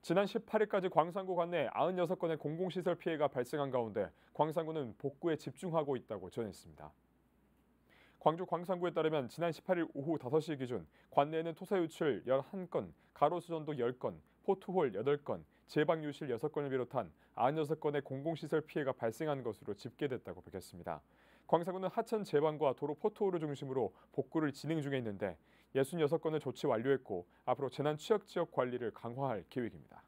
지난 18일까지 광산구 관내 96건의 공공시설 피해가 발생한 가운데 광산구는 복구에 집중하고 있다고 전했습니다. 광주 광산구에 따르면 지난 18일 오후 5시 기준 관내에는 토사 유출 11건, 가로 수전도 10건, 포트홀 8건, 제방 유실 6건을 비롯한 96건의 공공시설 피해가 발생한 것으로 집계됐다고 밝혔습니다. 광산구는 하천 제방과 도로 포트홀을 중심으로 복구를 진행 중에 있는데 6 6건의 조치 완료했고 앞으로 재난 취약 지역 관리를 강화할 계획입니다.